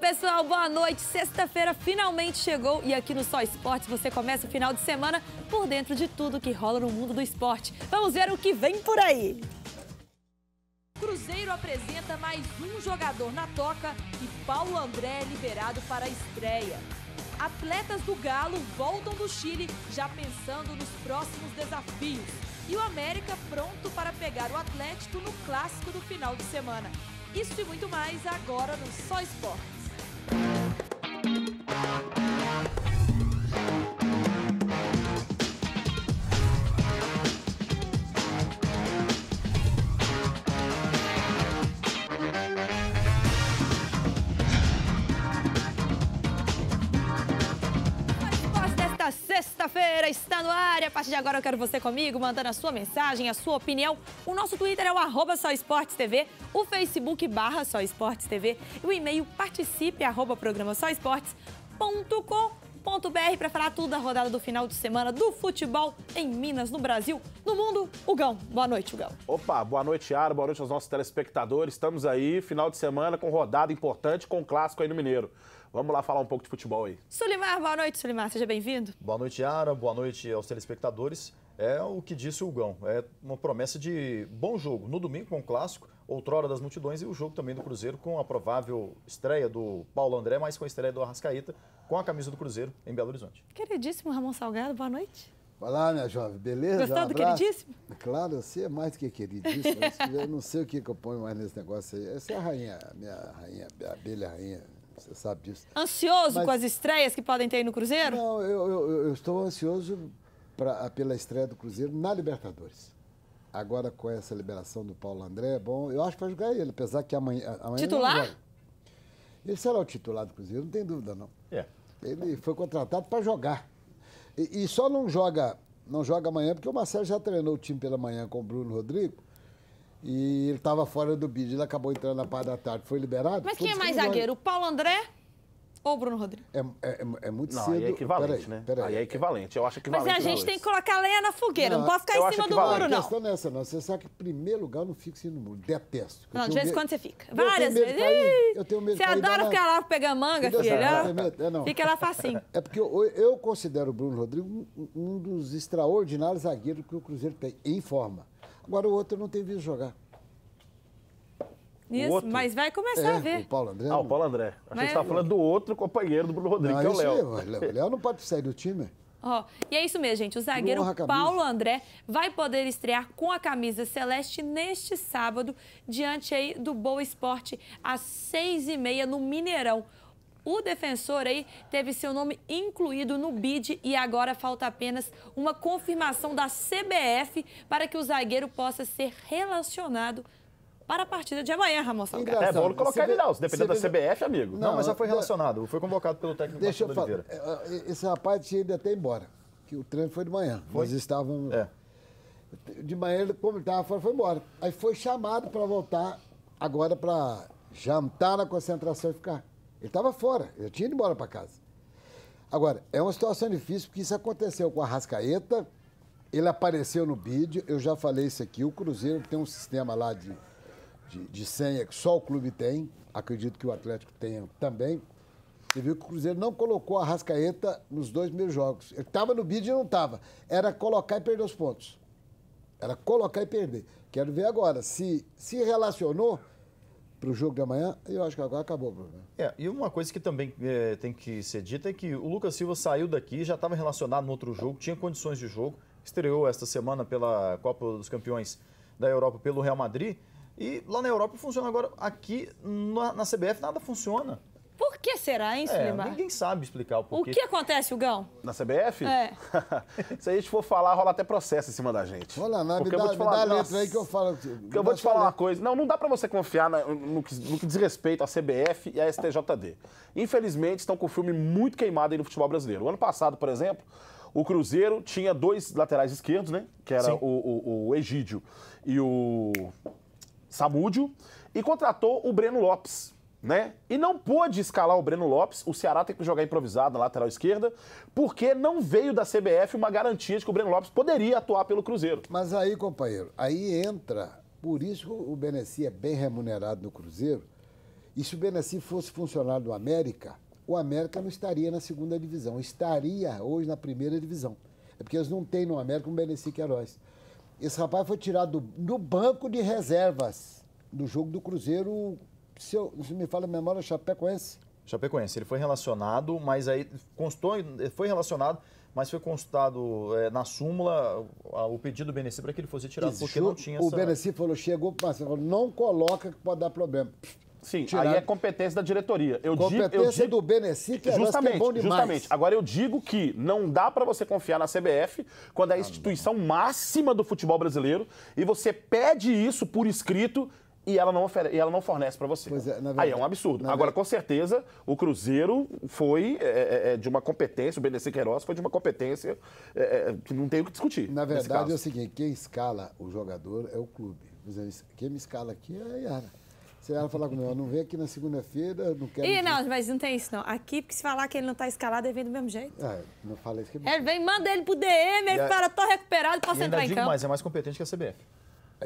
pessoal, boa noite. Sexta-feira finalmente chegou e aqui no Só Esportes você começa o final de semana por dentro de tudo que rola no mundo do esporte. Vamos ver o que vem por aí. Cruzeiro apresenta mais um jogador na toca e Paulo André é liberado para a estreia. Atletas do Galo voltam do Chile já pensando nos próximos desafios. E o América pronto para pegar o Atlético no clássico do final de semana. Isso e muito mais agora no Só Esportes. está no ar. E a partir de agora eu quero você comigo, mandando a sua mensagem, a sua opinião. O nosso Twitter é o arroba só Esportes TV, o Facebook barra só Esportes TV e o e-mail participe arroba programa só esportes.com para falar tudo da rodada do final de semana do futebol em Minas, no Brasil, no mundo. Ugão, boa noite, Ugão. Opa, boa noite, Ara, boa noite aos nossos telespectadores. Estamos aí, final de semana, com rodada importante, com o clássico aí no Mineiro. Vamos lá falar um pouco de futebol aí. Sulimar, boa noite, Sulimar. Seja bem-vindo. Boa noite, Ara, Boa noite aos telespectadores. É o que disse o Gão. É uma promessa de bom jogo. No domingo, com o clássico, outrora das multidões, e o jogo também do Cruzeiro, com a provável estreia do Paulo André, mas com a estreia do Arrascaeta, com a camisa do Cruzeiro em Belo Horizonte. Queridíssimo Ramon Salgado, boa noite. Olá, minha jovem, beleza? Gostou um do queridíssimo? É claro, você é mais do que queridíssimo. eu não sei o que, que eu ponho mais nesse negócio aí. Essa é a rainha, minha rainha, a abelha rainha. Você sabe disso. Ansioso Mas... com as estreias que podem ter aí no Cruzeiro? Não, eu, eu, eu estou ansioso pra, pela estreia do Cruzeiro na Libertadores. Agora com essa liberação do Paulo André, é bom, eu acho que vai jogar ele, apesar que amanhã. amanhã titular? Ele será o titular do Cruzeiro, não tem dúvida, não. É. Ele foi contratado para jogar. E, e, só não joga, não joga amanhã, porque o Marcelo já treinou o time pela manhã com o Bruno Rodrigo. E ele estava fora do bid, ele acabou entrando na parte da tarde, foi liberado. Mas foi quem é mais zagueiro, o Paulo André ou o Bruno Rodrigues? É, é, é, é muito não, cedo. Aí é equivalente, peraí, né? Peraí. Aí é equivalente, eu acho que. Mas a gente tem que colocar lenha na fogueira, não, não pode ficar em cima do muro, não. A questão não é essa, não. Você sabe que, em primeiro lugar, eu não fico em cima do muro. Detesto. Não, de vez em quando você fica. Várias eu vezes. Cair, eu tenho medo Você adora ficar lá pegar manga, filha? É, fica lá facinho. É porque eu, considero o Bruno Rodrigues um dos extraordinários zagueiros que o Cruzeiro tem, em forma. Agora o outro não tem visto jogar. Isso, mas vai começar é, a ver. O Paulo André. Ah, o Paulo André. mas... estava falando do outro companheiro do Bruno Rodrigues, não, que é o Léo. O Léo não pode sair do time. Oh, e é isso mesmo, gente. O zagueiro Paulo André vai poder estrear com a camisa celeste neste sábado, diante aí do Boa Esporte, às seis e meia, no Mineirão. O defensor aí teve seu nome incluído no bid e agora falta apenas uma confirmação da CBF para que o zagueiro possa ser relacionado para a partida de amanhã, Ramon Salgado. É, bolo colocar CB... ele não, se CB... da CBF, amigo. Não, não mas já foi relacionado, foi convocado pelo técnico Deixa eu falar, é, é, esse rapaz tinha ido até embora, que o treino foi de manhã, foi? nós estávamos... É. De manhã, como ele estava fora, foi embora. Aí foi chamado para voltar agora para jantar na concentração e ficar. Ele estava fora, ele tinha ido embora para casa. Agora, é uma situação difícil porque isso aconteceu com a Rascaeta, ele apareceu no vídeo, eu já falei isso aqui, o Cruzeiro tem um sistema lá de, de, de senha que só o clube tem, acredito que o Atlético tenha também. Você viu que o Cruzeiro não colocou a Rascaeta nos dois primeiros jogos. Ele estava no bid e não estava. Era colocar e perder os pontos. Era colocar e perder. Quero ver agora se se relacionou para o jogo de amanhã, eu acho que agora acabou o problema. É, e uma coisa que também é, tem que ser dita é que o Lucas Silva saiu daqui, já estava relacionado no outro jogo, tinha condições de jogo, estreou esta semana pela Copa dos Campeões da Europa pelo Real Madrid, e lá na Europa funciona agora, aqui na, na CBF nada funciona. Por que será, hein, Sulimar? É, ninguém sabe explicar o porquê. O que acontece, Hugão? Na CBF? É. Se a gente for falar, rola até processo em cima da gente. Vou lá, me dá, eu vou te falar, me letra aí que eu falo. Porque eu vou te falar uma coisa. Não, não dá para você confiar na, no, que, no que diz respeito à CBF e à STJD. Infelizmente, estão com o filme muito queimado aí no futebol brasileiro. O ano passado, por exemplo, o Cruzeiro tinha dois laterais esquerdos, né? Que era o, o, o, Egídio e o Samúdio. E contratou o Breno Lopes, né? E não pôde escalar o Breno Lopes. O Ceará tem que jogar improvisado na lateral esquerda, porque não veio da CBF uma garantia de que o Breno Lopes poderia atuar pelo Cruzeiro. Mas aí, companheiro, aí entra. Por isso o Benessi é bem remunerado no Cruzeiro. E se o Benessi fosse funcionário do América, o América não estaria na segunda divisão, estaria hoje na primeira divisão. É porque eles não têm no América um Benessi Queiroz. Esse rapaz foi tirado do, do banco de reservas do jogo do Cruzeiro se, eu, se me fala a memória, Chapecoense. Chapecoense, ele foi relacionado, mas aí constou, foi relacionado, mas foi consultado é, na súmula a, o pedido do BNC para que ele fosse tirado, Isso, porque não tinha O essa... falou, chegou para falou, não coloca que pode dar problema. Sim, aí é competência da diretoria. Eu competência digo, eu digo, do BNC que é é justamente, é bom demais. Justamente. Agora eu digo que não dá para você confiar na CBF quando é a ah, instituição não. máxima do futebol brasileiro e você pede isso por escrito e ela não, oferece, e ela não fornece para você. É, é, verdade, Aí é um absurdo. Agora, verdade. com certeza, o Cruzeiro foi é, é, é, é de uma competência, o BDC Queiroz foi de uma competência que não tem o que discutir. Na verdade, é o seguinte: quem escala o jogador é o clube. Quem me escala aqui é a Yara. Se ela falar comigo, não vem aqui na segunda-feira, não quero. Ih, não, mas não tem isso, não. Aqui, porque se falar que ele não está escalado, ele vem do mesmo jeito. É, não fala isso que é Ele vem, manda ele pro DM, ele e fala, tô recuperado, posso entrar em campo. Mas é mais competente que a CBF.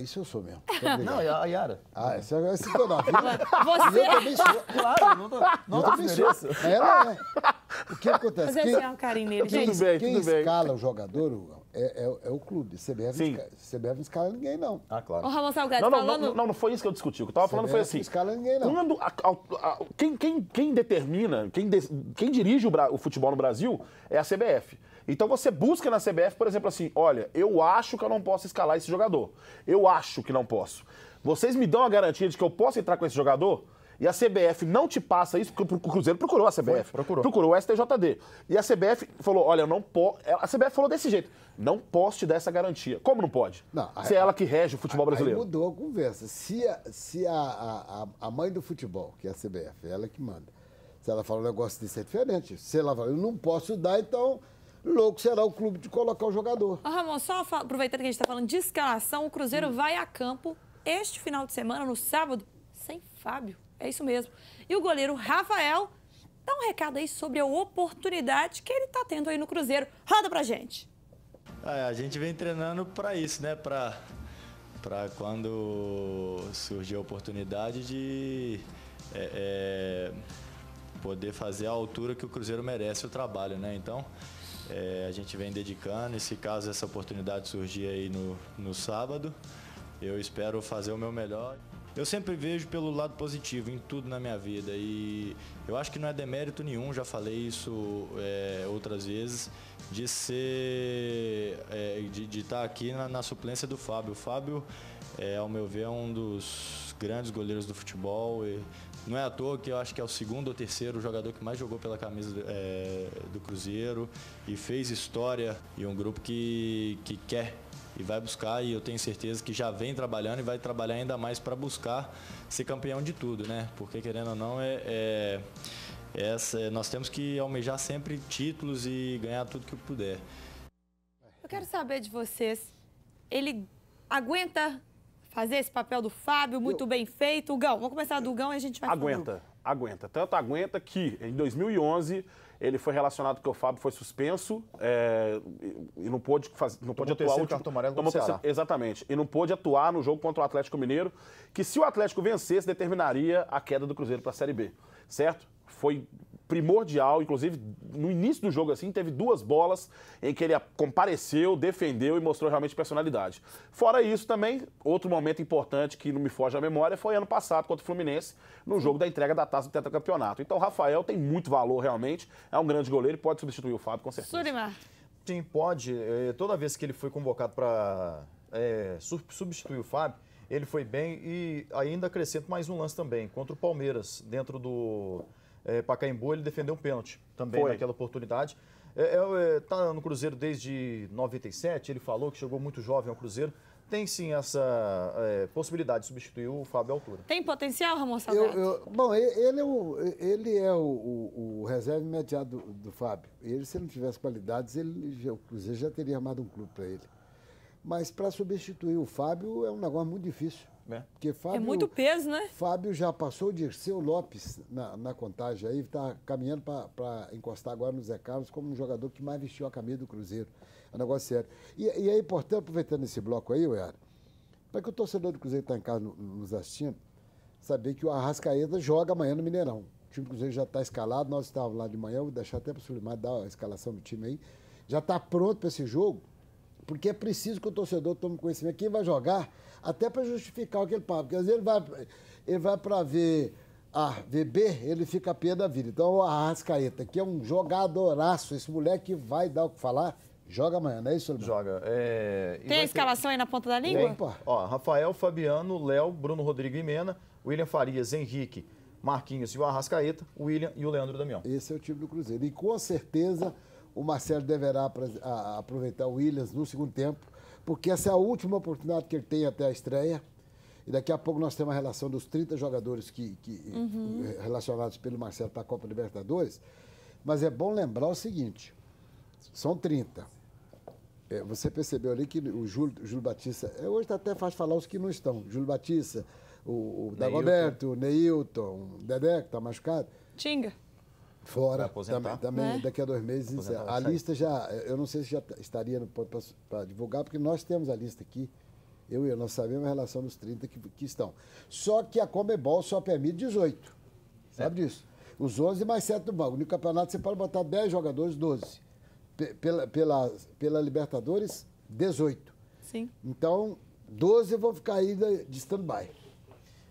Isso eu sou mesmo. Não, a Yara. Ah, essa é psicodófila. Você? Eu também sou. Claro, não, tô, não eu Ela é. O que acontece? Mas é quem, assim, é um carinho nele, quem, tudo bem, quem tudo escala bem. o jogador é, é, é o clube. CBF, Sim. CBF não escala ninguém, não. Ah, claro. O Ramon Salgado não, não, falando... Não, não, não foi isso que eu discuti. O que eu estava falando foi assim... não escala ninguém, não. Quando a, a, a, quem, quem, quem determina, quem, de, quem dirige o, o futebol no Brasil é a CBF. Então você busca na CBF, por exemplo, assim: olha, eu acho que eu não posso escalar esse jogador. Eu acho que não posso. Vocês me dão a garantia de que eu posso entrar com esse jogador? E a CBF não te passa isso, porque o Cruzeiro procurou a CBF. Foi, procurou. Procurou o STJD. E a CBF falou: olha, eu não posso. A CBF falou desse jeito: não posso te dar essa garantia. Como não pode? Não, Se é ela que rege o futebol brasileiro. Aí mudou a conversa. Se, a, se a, a, a, mãe do futebol, que é a CBF, é ela que manda, se ela fala um negócio desse é diferente. Se ela fala, eu não posso dar, então louco será o clube de colocar o jogador. Ah, Ramon, só aproveitando que a gente está falando de escalação, o Cruzeiro hum. vai a campo este final de semana, no sábado, sem Fábio. É isso mesmo. E o goleiro Rafael dá um recado aí sobre a oportunidade que ele está tendo aí no Cruzeiro. Roda pra gente. É, a gente vem treinando para isso, né? Para para quando surgir a oportunidade de é, é, poder fazer a altura que o Cruzeiro merece o trabalho, né? Então, é, a gente vem dedicando e se caso essa oportunidade surgir aí no, no sábado, eu espero fazer o meu melhor. Eu sempre vejo pelo lado positivo em tudo na minha vida e eu acho que não é demérito nenhum, já falei isso é, outras vezes, de ser, é, de, de estar tá aqui na, na, suplência do Fábio. O Fábio, é, ao meu ver, é um dos grandes goleiros do futebol, não é à toa que eu acho que é o segundo ou terceiro jogador que mais jogou pela camisa é, do Cruzeiro e fez história e um grupo que, que quer e vai buscar e eu tenho certeza que já vem trabalhando e vai trabalhar ainda mais para buscar ser campeão de tudo, né? Porque querendo ou não é, é, é essa, é, nós temos que almejar sempre títulos e ganhar tudo que puder. Eu quero saber de vocês, ele aguenta fazer esse papel do Fábio, muito Eu... bem feito. Gão, vamos começar do Gão e a gente vai Aguenta, falando. aguenta. Tanto aguenta que, em 2011, ele foi relacionado que o Fábio foi suspenso é, e não pôde, não pôde atuar. Último, cartão amarelo tomou terceiro, exatamente. E não pôde atuar no jogo contra o Atlético Mineiro, que se o Atlético vencesse, determinaria a queda do Cruzeiro para a Série B. Certo? Foi primordial, inclusive no início do jogo assim, teve duas bolas em que ele compareceu, defendeu e mostrou realmente personalidade. Fora isso também, outro momento importante que não me foge à memória foi ano passado contra o Fluminense, no jogo da entrega da taça do tetracampeonato. Então o Rafael tem muito valor realmente, é um grande goleiro e pode substituir o Fábio com certeza. Surimar. Sim, pode. É, toda vez que ele foi convocado para é, substituir o Fábio, ele foi bem e ainda acrescento mais um lance também, contra o Palmeiras, dentro do é, Pacaembu, ele defendeu um pênalti também Foi. naquela oportunidade. Está é, é, é, no Cruzeiro desde 97, ele falou que chegou muito jovem ao Cruzeiro. Tem sim essa é, possibilidade de substituir o Fábio Altura. Tem potencial, Ramon Salgado? Eu, eu, bom, ele é, o, ele é o, o, o reserva imediato do, do, Fábio. Ele, se não tivesse qualidades, ele, o Cruzeiro já teria armado um clube para ele. Mas para substituir o Fábio é um negócio muito difícil. Né? Porque é Fábio, é muito peso, né? Fábio já passou o Dirceu Lopes na, na contagem aí, está caminhando para encostar agora no Zé Carlos como um jogador que mais vestiu a camisa do Cruzeiro. É um negócio sério. E, e é importante, aproveitando esse bloco aí, Uiara, para que o torcedor do Cruzeiro está em casa nos assistindo, saber que o Arrascaeta joga amanhã no Mineirão. O time do Cruzeiro já está escalado, nós estávamos lá de manhã, vou deixar até para o Sulimar dar a escalação do time aí. Já está pronto para esse jogo porque é preciso que o torcedor tome conhecimento. Quem vai jogar, até para justificar o que ele paga. Porque às vezes ele vai, ele vai para ver A, ver B, ele fica a pé da vida. Então o Arrascaeta, que é um jogadoraço, esse moleque vai dar o que falar. Joga amanhã, não é isso, Leandro? Joga. É... Tem a escalação ter... aí na ponta da língua? Opa. Ó, Rafael, Fabiano, Léo, Bruno Rodrigo e Mena, William Farias, Henrique, Marquinhos e o Arrascaeta, o William e o Leandro Damião. Esse é o time do Cruzeiro. E com certeza o Marcelo deverá aproveitar o Williams no segundo tempo, porque essa é a última oportunidade que ele tem até a estreia. E daqui a pouco nós temos a relação dos 30 jogadores que, que uhum. Eh, relacionados pelo Marcelo para a Copa Libertadores. Mas é bom lembrar o seguinte: são 30. É, você percebeu ali que o Júlio, Júlio Batista, é, hoje está até fácil falar os que não estão. Júlio Batista, o, o Dagoberto, o Neilton, o Dedé, que está machucado. Tinga. Fora, também, também né? daqui a dois meses. Aposentar, é, a lista já, eu não sei se já estaria para divulgar, porque nós temos a lista aqui, eu e eu, nós sabemos a relação dos 30 que, que estão. Só que a Comebol só permite 18, certo. sabe disso? Os 11 mais 7 do banco. No campeonato você pode botar 10 jogadores, 12. Pela, pela, pela Libertadores, 18. Sim. Então, 12 vão ficar aí de stand-by.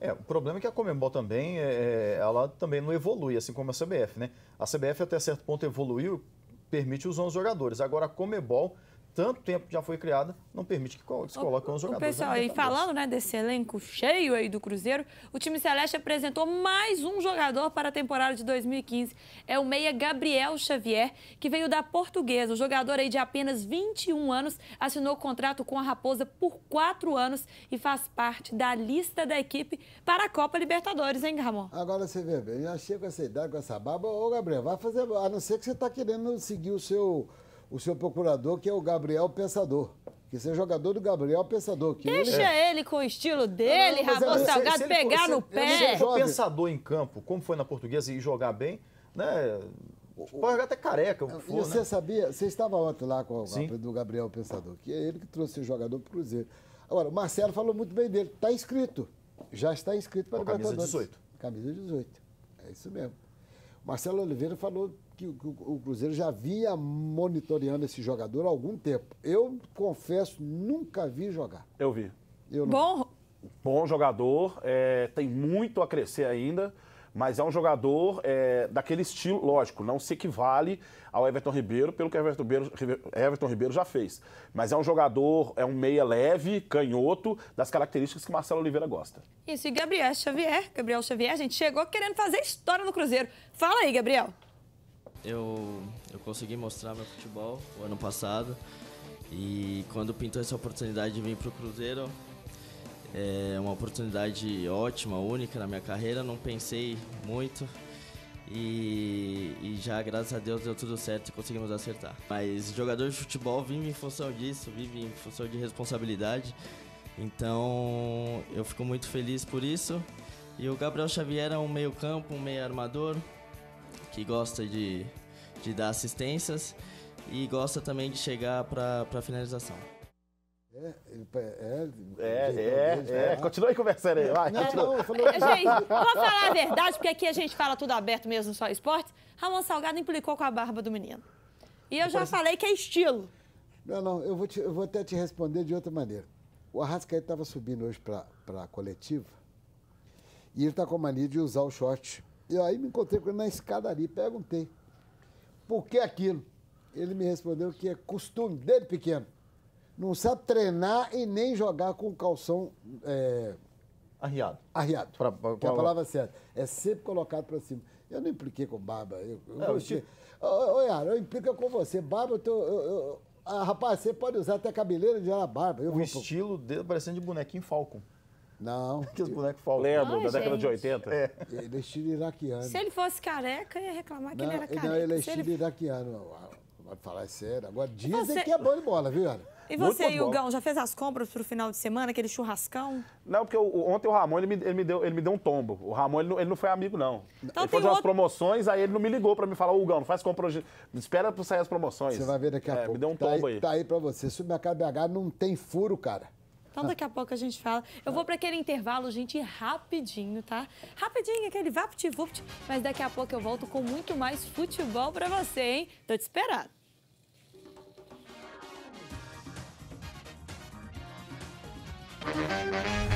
É, o problema é que a Comembol também, é, é ela também não evolui, assim como a CBF, né? A CBF até certo ponto evoluiu, permite os 11 jogadores. Agora a Comebol tanto tempo já foi criada, não permite que se coloquem os jogadores. O pessoal, e falando né, desse elenco cheio aí do Cruzeiro, o time Celeste apresentou mais um jogador para a temporada de 2015. É o meia Gabriel Xavier, que veio da Portuguesa. O jogador aí de apenas 21 anos assinou contrato com a Raposa por quatro anos e faz parte da lista da equipe para a Copa Libertadores, hein, Ramon? Agora você vê bem, já chego com essa idade, com essa barba, ô Gabriel, vai fazer. A não ser que você está querendo seguir o seu o seu procurador, que é o Gabriel Pensador. Que você é jogador do Gabriel Pensador. Que Deixa ele... É- ele com o estilo dele, é rabo Salgado, se, pegar no se, pé. Se é o pensador em campo, como foi na portuguesa, e jogar bem, né? Pode jogar até careca. for, você né? sabia? Você estava ontem lá com o Sim. do Gabriel Pensador, que é ele que trouxe o jogador para o Cruzeiro. Agora, o Marcelo falou muito bem dele. Está inscrito. Já está inscrito para o Camisa 18. Camisa 18. É isso mesmo. Marcelo Oliveira falou que, que o Cruzeiro já vinha monitoreando esse jogador há algum tempo. Eu confesso, nunca vi jogar. Eu vi. Eu Bom. Bom jogador, é, tem muito a crescer ainda mas é um jogador é, daquele estilo, lógico, não se equivale ao Everton Ribeiro pelo que Everton Ribeiro, Everton Ribeiro já fez. Mas é um jogador, é um meia leve, canhoto, das características que Marcelo Oliveira gosta. Isso, e Gabriel Xavier, Gabriel Xavier, a gente chegou querendo fazer história no Cruzeiro. Fala aí, Gabriel eu, eu consegui mostrar meu futebol o ano passado. E quando pintou essa oportunidade de vir para o Cruzeiro, é uma oportunidade ótima, única na minha carreira. Não pensei muito, e, e, já, graças a Deus, deu tudo certo e conseguimos acertar. Mas jogador de futebol vive em função disso, vive em função de responsabilidade. Então eu fico muito feliz por isso. E o Gabriel Xavier é um meio-campo, um meio armador, que gosta de, de dar assistências e gosta também de chegar para a finalização. É, é, é, é, é. continua aí conversando aí, vai. Não, não, falou... Gente, vou falar a verdade, porque aqui a gente fala tudo aberto mesmo, só esporte. Ramon Salgado implicou com a barba do menino. E eu já falei que é estilo. Não, não, eu vou, te, eu vou até te responder de outra maneira. O Arrascaeta estava subindo hoje para a coletiva e ele está com a mania de usar o short eu aí me encontrei com ele na escadaria, perguntei por que aquilo. Ele me respondeu que é costume dele pequeno. Não sabe treinar e nem jogar com calção é... Arriado. Arriado. Pra, pra, que é a palavra certa. É sempre colocado para cima. Eu não impliquei com barba. Eu, eu, é, eu, te... eu, eu, eu implico com você. Barba, eu, tô, eu, eu... Ah, rapaz, você pode usar até cabeleira de barba. o vou... estilo dele parecendo de bonequinho Falcon. Não. que os bonecos faltam. Lembro, da década de 80. É. Ele é estilo iraquiano. Se ele fosse careca, ia reclamar que não, ele era careca. Não, ele é estilo ele... iraquiano. Vai falar sério. Agora dizem você... que é bom de bola, viu, Ana? E você, Iugão, já fez as compras pro final de semana, aquele churrascão? Não, porque ontem o Ramon, ele me, ele me, deu, ele me deu um tombo. O Ramon, ele não, ele não foi amigo, não. Então ele foi fazer outro... umas promoções, aí ele não me ligou pra me falar, Hugão, não faz compra hoje, espera pra sair as promoções. Você vai ver daqui a é, pouco. me deu um tá tombo aí, aí. Tá aí pra você. Supermercado BH não tem furo, cara. Então tá. daqui a pouco a gente fala. Eu vou para aquele intervalo, gente, rapidinho, tá? Rapidinho, aquele vapt-vupt. Mas daqui a pouco eu volto com muito mais futebol para você, hein? Tô te esperando. Música